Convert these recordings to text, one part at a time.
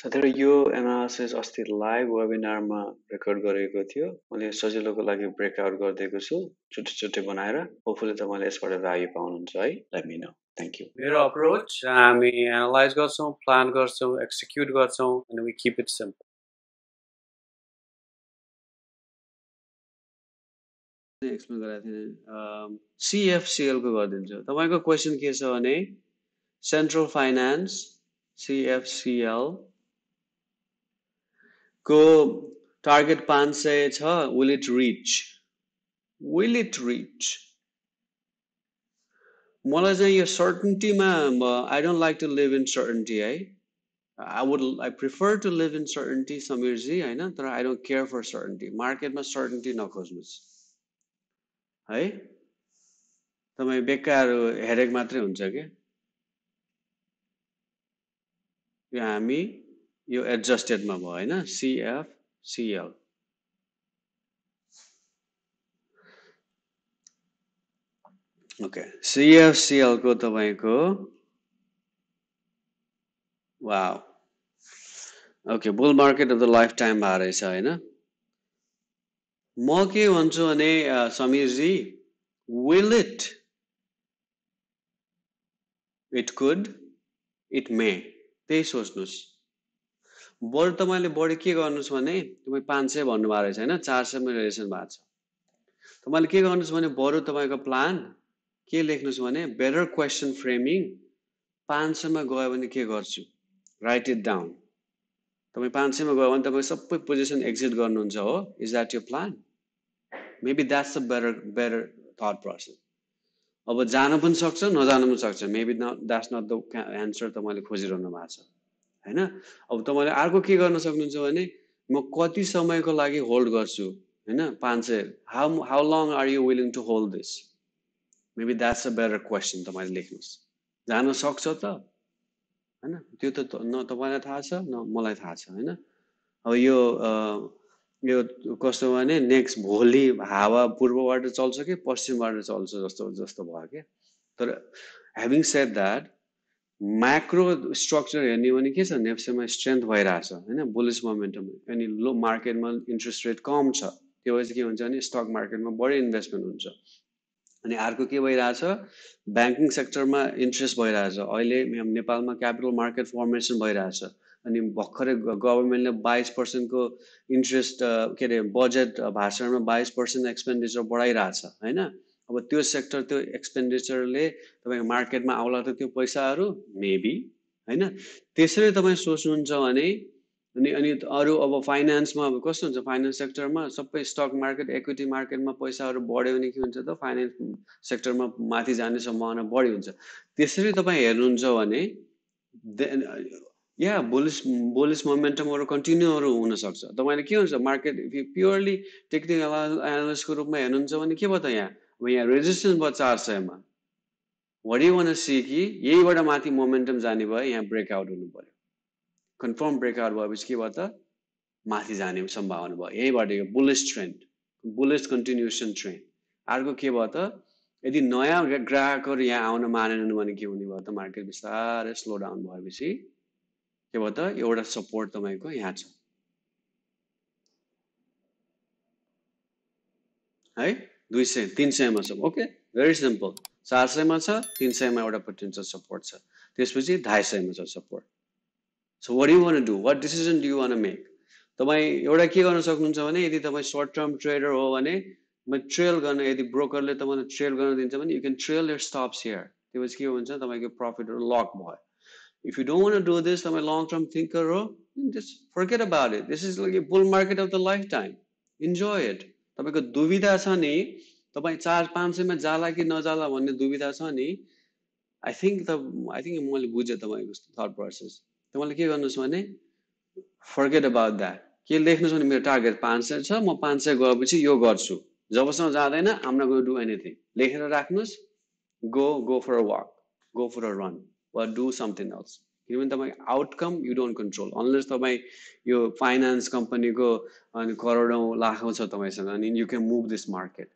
साथीहरू यो एनालिसिस अस्ति लाइभ वेबिनारमा रेकर्ड गरेको थियो मैले सजिलोको लागि ब्रेकआउट गरिदिएको छु छुट्टै छुट्टै बनाएर होपफुली तपाईँले यसबाट भ्यायु पाउनुहुन्छ है let me know thank you मेरो अप्रोच हामी एनालाइज गर्छौँ प्लान गर्छौँ एक्सिक्युट गर्छौँ अनि we keep it simple explain गराएको थिएँ सिएफसिएलको गरिदिन्छु तपाईँको क्वेसन के छ भने सेन्ट्रल फाइनेन्स सिएफसिएल को टार्गेट पाँच सय छ will it reach will it reach मलाई चाहिँ यो सर्टन्टीमा I don't like to live in certainty है I would I prefer to live in certainty Sameerji होइन तर I don't care for certainty मार्केटमा सर्टन्टी नखोज्नुहोस् है तपाईँ बेकार हेरेक मात्रै हुन्छ क्या हामी यो एडजस्टेडमा भयो होइन सिएफ सिएल ओके सिएफसिएलको तपाईँको वा okay bull market of the life टाइममा रहेछ होइन म के भन्छु भने Sameerji will it it could it may त्यही सोच्नुहोस् बरु तपाईँले बढी के गर्नुहोस् भने तपाईँ पाँच सय भन्नुभएको रहेछ होइन चार सयमा रिलेसन भएको छ तपाईँले के गर्नुहोस् भने बरु तपाईँको प्लान के लेख्नुहोस् भने बेटर क्वेसन फ्रेमिङ पाँच सयमा गयो भने के गर्छु राइट इट डाउन तपाईँ पाँच सयमा गयो भने तपाईँ सबै पोजिसन एक्जिट गर्नुहुन्छ हो इज द्याट यो plan maybe that's a better better thought process अब जानु पनि सक्छ नजानु पनि सक्छ maybe not that's not the answer तपाईँले खोजिरहनु भएको छ होइन अब तपाईँले अर्को के गर्न सक्नुहुन्छ भने म कति समयको लागि होल्ड गर्छु होइन पाँच सय how how long are you willing to hold this maybe that's a better question तपाईँले लेख्नुहोस् जान सक्छ त होइन त्यो त न तपाईँलाई थाहा छ न मलाई थाहा छ होइन अब यो यो कस्तो भने नेक्स्ट भोलि हावा पूर्वबाट चल्छ कि पश्चिमबाट चल्छ जस्तो जस्तो भयो क्या तर having set that micro structure हेर्ने भने के छ नेप्सेमा स्ट्रेन्थ भइरहेछ होइन बुलिस मोमेन्टम अनि लो मार्केटमा इन्ट्रेस्ट रेट कम छ त्यो भएपछि के हुन्छ भने स्टक मार्केटमा बढी इन्भेस्टमेन्ट हुन्छ अनि अर्को के भइरहेछ ब्याङ्किङ सेक्टरमा इन्ट्रेस्ट भइरहेछ अहिले नेपालमा क्यापिटल मार्केट फर्मेसन भइरहेछ अनि भर्खरै गभर्मेन्टले बाइस पर्सेन्टको इन्ट्रेस्ट के अरे बजेट भाषणमा बाइस पर्सेन्ट एक्सपेन्डिचर बढाइरहेछ होइन अब त्यो सेक्टर त्यो एक्सपेन्डिचरले तपाईँको मार्केटमा आउला त त्यो पैसाहरू मेबी होइन त्यसरी तपाईँ सोच्नुहुन्छ भने अनि अनि अरू अब फाइनेन्समा अब कस्तो हुन्छ फाइनेन्स सेक्टरमा सबै स्टक मार्केट इक्विटी मार्केटमा पैसाहरू बढ्यो भने के हुन्छ त फाइनेन्स सेक्टरमा माथि जाने सम्भावना बढी हुन्छ त्यसरी तपाईँ हेर्नुहुन्छ भने या बोलिस बोलिस मोमेन्टमहरू कन्टिन्यूहरू हुनसक्छ तपाईँले के हुन्छ मार्केट प्योरली टेक्निकल एनालिस्टको रूपमा हेर्नुहुन्छ भने के भयो त यहाँ अब यहाँ रेजिस्टेन्स भयो चार सयमा वान सी कि यहीबाट माथि मोमेन्टम जाने भयो यहाँ ब्रेकआउट हुनु पऱ्यो कन्फर्म ब्रेकआउट भएपछि के भयो त माथि जाने सम्भावना भयो यहीँबाट यो bullish trend bullish continuation trend अर्को के भयो त यदि नयाँ ग्राहकहरू यहाँ आउन मानेनन् भने के हुने भयो त मार्केट बिस्तारै स्लो डाउन भएपछि के भयो त एउटा सपोर्ट तपाईँको यहाँ छ है दुई सय तिन सयमा छ ओके भेरी सिम्पल चार सयमा छ तिन सयमा एउटा पोटेन्सियल सपोर्ट छ त्यसपछि ढाई सयमा छ support so what you want do what decision do you want make तपाईँ एउटा के गर्न सक्नुहुन्छ भने यदि तपाईँ सर्ट टर्म ट्रेडर हो भने तपाईँ ट्रेल गर्न यदि ब्रोकरले तपाईँलाई ट्रेल गर्न दिन्छ भने you can trail your stops here त्यसपछि के हुन्छ तपाईँको प्रफिटहरू लक भयो if you don't want do this तपाईँ लङ टर्म थिङ्कर हो just forget about it this is like a bull market of the life time enjoy it तपाईँको दुविधा छ नि तपाईँ चार पाँच सयमा जाला कि नजाला भन्ने दुविधा छ नि आई थिङ्क त आई थिङ्क मैले बुझेँ तपाईँको थर्ड प्रोसेस तपाईँले के गर्नुहोस् भने फर्केट अबाउट द्याट के लेख्नुहोस् भने मेरो टार्गेट पाँच सय छ म पाँच सय गएपछि यो गर्छु जबसम्म जाँदैन आम गो डु एनिथिङ लेखेर राख्नुहोस् go go for a walk go for a run वा डु समथिङ अल्स किनभने तपाईँ outcome you don't control unless तपाईँ यो फाइनेन्स कम्पनीको अनि करोडौँ लाखौँ छ तपाईँसँग अनि you can move this market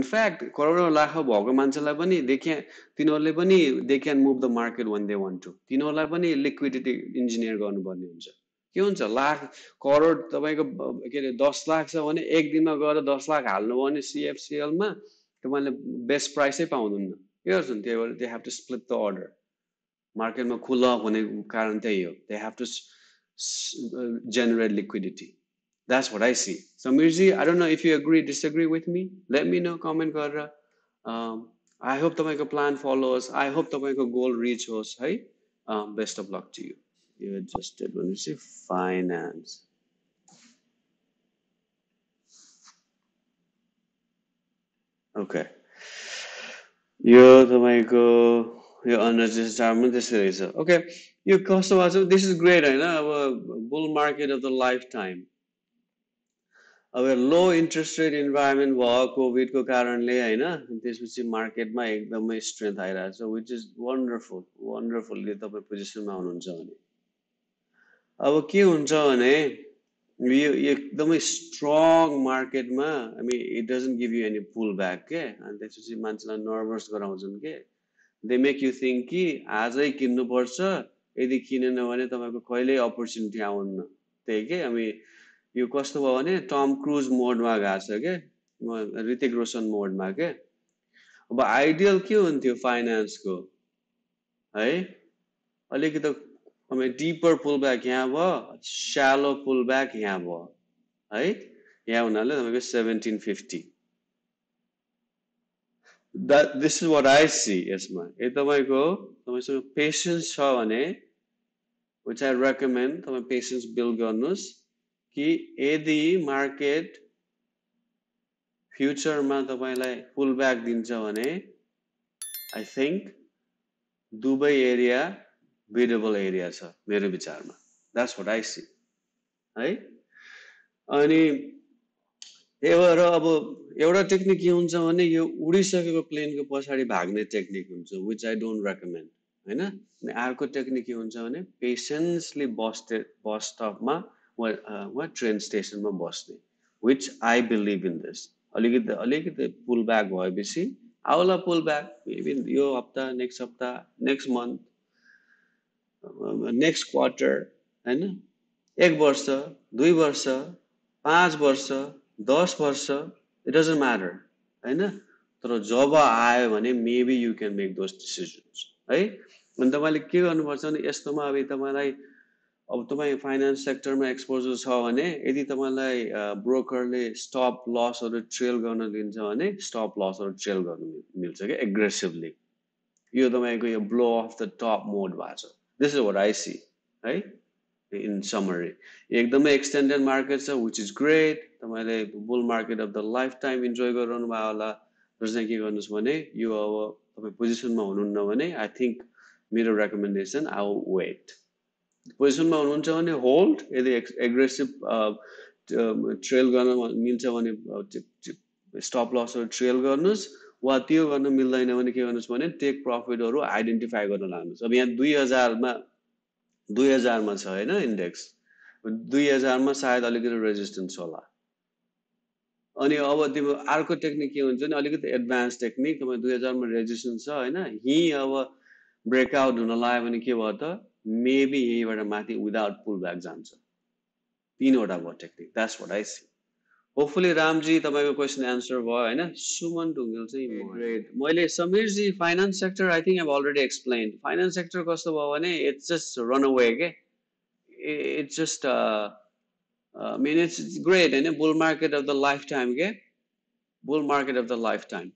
in fact करोडौँ लाखौँ भएको मान्छेलाई पनि देखे तिनीहरूले पनि they can move the market want they want to तिनीहरूलाई पनि लिक्विडिटी इन्जिनियर गर्नुपर्ने हुन्छ के हुन्छ लाख करोड तपाईँको के अरे दस लाख छ भने एक दिनमा गएर दस लाख हाल्नुभयो भने सिएफसिएलमा तपाईँले बेस्ट प्राइसै पाउँदैन के गर्छन् त्यही भएर they have to split the order मार्केटमा खुल्ला हुने कारण त्यही हो they have to generate liquidity. That's what I see. So Mirzi, I don't know if you agree, disagree with me. Let me know, गरेर आई होप तपाईँको plan follow होस् I hope तपाईँको गोल रिच होस् है best of luck to you you adjusted भनेपछि finance okay यो तपाईँको यो अनर्जी पनि त्यस्तै रहेछ ओके यो कस्तो भएको छ दिस इज ग्रेट होइन अब bull market of the life lifetime अब लो इन्ट्रेस्ट रेट इन्भाइरोमेन्ट भयो कोभिडको कारणले होइन त्यसपछि मार्केटमा एकदमै स्ट्रेन्थ आइरहेको छ विच इज वन्डरफुल वन्डरफुल्ली तपाईँ पोजिसनमा हुनुहुन्छ भने अब के हुन्छ भने यो एकदमै स्ट्रङ मार्केटमा I mean it doesn't give you any pull back के अनि त्यसपछि मान्छेलाई नर्भस गराउँछन् के दे मेक यु थिङ्क कि आजै किन्नुपर्छ यदि किनेन भने तपाईँको कहिल्यै अपर्च्युनिटी आउन्न त्यही के अनि यो कस्तो भयो भने टम क्रुज मोडमा गएको छ के ऋतिक रोशन मोडमा के अब आइडियल के हुन्थ्यो फाइनेन्सको है अलिकति डिपर पुल ब्याक यहाँ भयो स्यालो पुल ब्याक यहाँ भयो है यहाँ हुनाले तपाईँको seventeen fifty that this is what I see यसमा यदि तपाईँको तपाईँसँग पेसेन्स छ भने विच आई रेकमेन्ड तपाईँ पेसेन्स बिल्ड गर्नुहोस् कि यदि मार्केट फ्युचरमा तपाईँलाई फुल ब्याक दिन्छ भने I think Dubai area biddable area छ मेरो विचारमा द्याट्स वाट आई सी है अनि र अब एउटा टेक्निक के हुन्छ भने यो उडिसकेको प्लेनको पछाडि भाग्ने टेक्निक हुन्छ विच आई डोन्ट रेकमेन्ड होइन अनि अर्को टेक्निक के हुन्छ भने पेसेन्सली बस बस स्टपमा वा वा ट्रेन स्टेसनमा बस्ने which I believe in this अलिकति अलिकति पुल ब्याक भएपछि आउला पुल ब्याक मेबी यो हप्ता नेक्स्ट हप्ता नेक्स्ट मन्थ नेक्स्ट क्वार्टर होइन एक वर्ष दुई वर्ष पाँच वर्ष दस वर्ष इट डजन्ट म्याटर होइन तर जब आयो भने maybe you can make those decisions है अनि तपाईँले के गर्नुपर्छ भने यस्तोमा अब तपाईँलाई अब तपाईँ फाइनेन्स सेक्टरमा एक्सपोजर छ भने यदि तपाईँलाई ब्रोकरले स्टप लसहरू ट्रेल गर्न दिन्छ भने स्टप लसहरू ट्रेल गर्नु मिल्छ क्या एग्रेसिभली यो तपाईँको यो blow off the top mode भएको छ this is what I see है इन समरी एकदमै एक्सटेन्डेड मार्केट छ विच इज ग्रेट तपाईँले bull market of the life time enjoy गरिरहनु भयो होला र चाहिँ के गर्नुहोस् भने यो अब तपाईँ पोजिसनमा हुनुहुन्न भने आई थिङ्क मेरो रेकमेन्डेसन आउ वेट पोजिसनमा हुनुहुन्छ भने होल्ड यदि एग्रेसिभ ट्रेल uh, um, गर्न मिल्छ भने स्टप लसहरू ट्रेल गर्नुहोस् वा त्यो गर्न मिल्दैन भने के गर्नुहोस् भने टेक प्रफिटहरू आइडेन्टिफाई गर्न लानुहोस् अब यहाँ दुई हजारमा दुई हजारमा छ होइन इन्डेक्स दुई हजारमा सायद अलिकति रेजिस्टेन्स होला अनि अब त्यो अर्को टेक्निक के हुन्छ भने अलिकति एडभान्स टेक्निक तपाईँ दुई हजारमा रेजिस्टेन्स छ होइन यहीँ अब ब्रेकआउट हुन लाग्यो भने के भयो त मेबी यहीँबाट माथि विदाउट पुल ब्याक जान्छ तिनवटा भयो technique that's what I hopefully Ramji तपाईँको क्वेसन एन्सर भयो होइन सुमन ढुङ्गेल चाहिँ मैले Sameerji finance sector I think have already explain finance sector कस्तो भयो भने इट्स जस्ट रन अवे के it's just mean it's great होइन bull market of the life time के bull market of the life time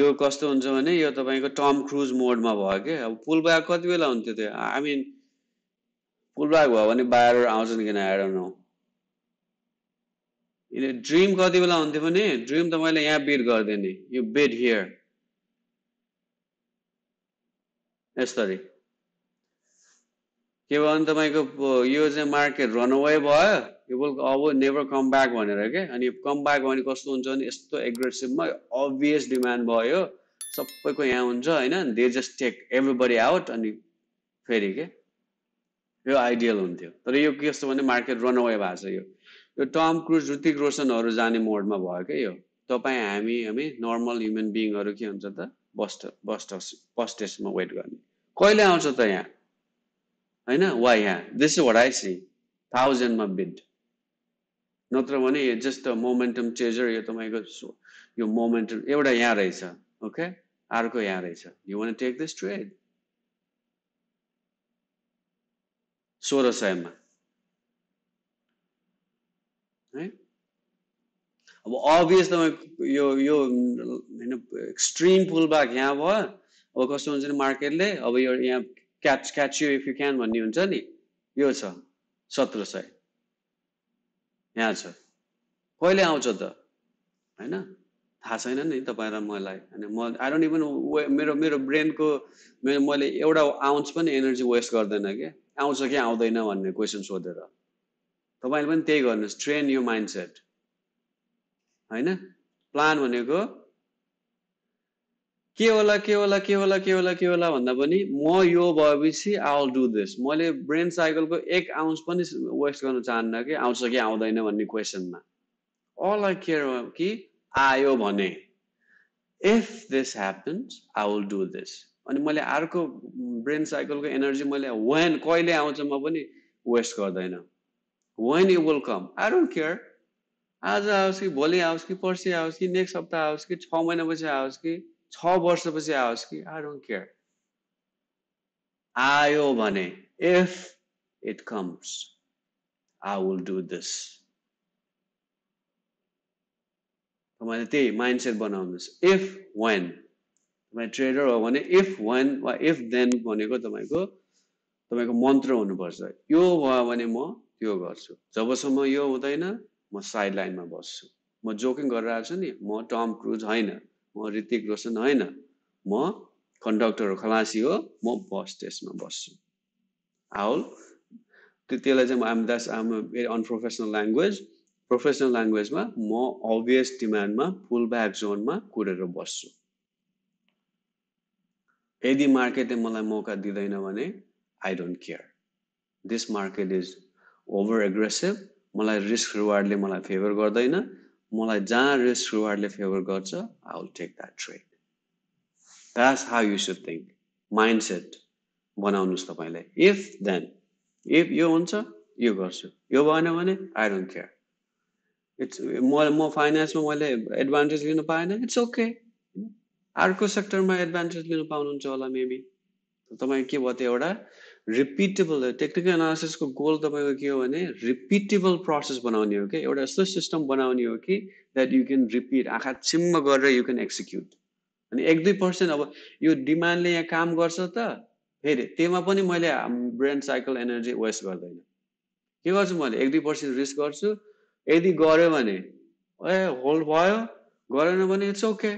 यो कस्तो हुन्छ भने यो तपाईँको टम क्रुज मोडमा भयो कि अब पुल ब्याग कति बेला हुन्थ्यो त्यो आई मिन पुल ब्याग भयो भने बाहिर आउँछन् किन आएर नौ ड्रिम कति बेला हुन्थ्यो भने ड्रिम त मैले यहाँ बिट गरिदिएँ नि यु बेड हियर यसरी के भयो भने तपाईँको यो चाहिँ मार्केट रन अवे भयो यु बोल अब नेभर कम ब्याक भनेर के अनि कम ब्याक भने कस्तो हुन्छ भने यस्तो एग्रेसिभमा अभियस डिमान्ड भयो सबैको यहाँ हुन्छ होइन they just take everybody out अनि फेरि के यो आइडियल हुन्थ्यो तर यो के कस्तो भने मार्केट रन अवे भएको छ यो यो टम क्रुज ऋतिक रोशनहरू जाने मोडमा भयो क्या यो तपाईँ हामी हामी नर्मल ह्युमन बिङहरू के हुन्छ त बस्ट बस्ट स्टेसनमा वेट गर्ने कहिले आउँछ त यहाँ होइन वा यहाँ दिस इज आई सी थाउजन्डमा बिड नत्र भने जस्ट मोमेन्टम चेजर यो तपाईँको यो मोमेन्टम एउटा यहाँ रहेछ ओके अर्को यहाँ रहेछ you want take this trade सोह्र सयमा है अब अभियस तपाईँ यो यो होइन एक्सट्रिम पुलब्याक यहाँ भयो अब कस्तो हुन्छ नि मार्केटले अब यो यहाँ catch catch you if you can भन्ने हुन्छ नि यो छ सत्र सय यहाँ छ कहिले आउँछ त होइन थाहा छैन नि तपाईँ र मलाई होइन म आई डोन्ट इभन मेरो मेरो ब्रेनको मेरो मैले एउटा आउन्स पनि एनर्जी वेस्ट गर्दैन क्या आउँछ कि आउँदैन भन्ने क्वेसन सोधेर तपाईँले पनि त्यही गर्नुहोस् ट्रेन यु माइन्ड सेट होइन प्लान भनेको के होला के होला के होला के होला के होला भन्दा पनि म यो भएपछि विल डु दिस मैले ब्रेन साइकलको एक आउन्स पनि वेस्ट गर्न चाहन्न कि आउँछ कि आउँदैन भन्ने क्वेसनमा अल आई केयर कि आयो भने if this happens I will do this अनि मैले अर्को ब्रेन साइकलको एनर्जी मैले वेन कहिले आउँछ म पनि वेस्ट गर्दैन when you will come I don't care आज आओस् कि भोलि आओस् कि पर्सि आओस् कि नेक्स्ट हप्ता आओस् कि छ महिनापछि आओस् कि छ वर्षपछि आओस् कि आई डोन्ट केयर आयो भने if it comes I will do this तपाईँले त्यही माइन्ड सेट बनाउनुहोस् इफ वेन तपाईँ ट्रेडर हो भने इफ वेन वा इफ देन भनेको तपाईँको तपाईँको मन्त्र हुनुपर्छ यो भयो भने म त्यो गर्छु जबसम्म यो हुँदैन म साइड लाइनमा बस्छु म जोकिङ गरिरहेको छु नि म टम क्रुज होइन म ऋतिक रोशन होइन म कन्डक्टर खलासी हो म बस त्यसमा बस्छु आउल त्यो त्यसलाई चाहिँ आम दास आम भेरी अनप्रोफेसनल ल्याङ्ग्वेज प्रोफेसनल ल्याङ्ग्वेजमा म अभियस डिमान्डमा फुल ब्याक जोनमा कुरेर बस्छु यदि मार्केटले मलाई मौका दिँदैन भने I don't care this market is over aggressive मलाई रिस्क रिवार्डले मलाई फेभर गर्दैन मलाई जहाँ रिस्क रिवार्डले फेभर गर्छ I will take that trade that's how you should think mind set बनाउनुहोस् तपाईँले इफ देन इफ यो हुन्छ यो गर्छु यो भएन भने आई डोन्ट केयर इट्स म म फाइनेन्समा मैले एडभान्टेज लिनु पाएन इट्स ओके अर्को सेक्टरमा एडभान्टेज लिनु पाउनुहुन्छ होला मेबी तपाईँ के भयो त्यो एउटा रिपिटेबल टेक्निकल एनालिसिसको गोल तपाईँको के हो भने रिपिटेबल प्रोसेस बनाउने हो कि एउटा यस्तो सिस्टम बनाउने हो कि द्याट यु क्यान रिपिट आँखा छिम्म गरेर यु क्यान एक्सिक्युट अनि एक दुई पर्सेन्ट अब यो डिमान्डले यहाँ काम गर्छ त फेरि त्यहीमा पनि मैले ब्रेन साइकल एनर्जी वेस्ट गर्दैन के गर्छु मैले एक दुई पर्सेन्ट रिस्क गर्छु यदि गऱ्यो भने ए होल्ड भयो गरेन भने इट्स ओके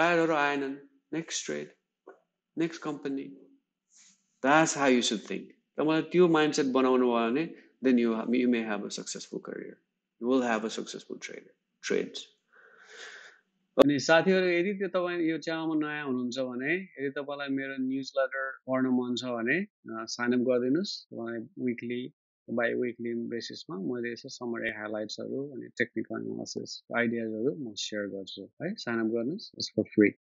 बायरहरू आएनन् next trade next company that's how you should think तपाईँलाई त्यो माइन्ड सेट बनाउनु भयो भने then you you may have a successful career you will have a successful trade trades अनि साथीहरू यदि त्यो तपाईँ यो च्यानलमा नयाँ हुनुहुन्छ भने यदि तपाईँलाई मेरो न्युज लेटर पढ्न मन छ भने साइनअप गरिदिनुहोस् तपाईँलाई विकली बाई विकली बेसिसमा मैले यसो समरी हाइलाइट्सहरू अनि टेक्निकल एनालिसिस आइडियाजहरू म सेयर गर्छु है साइनअप गर्नुहोस् इट्स फर फ्री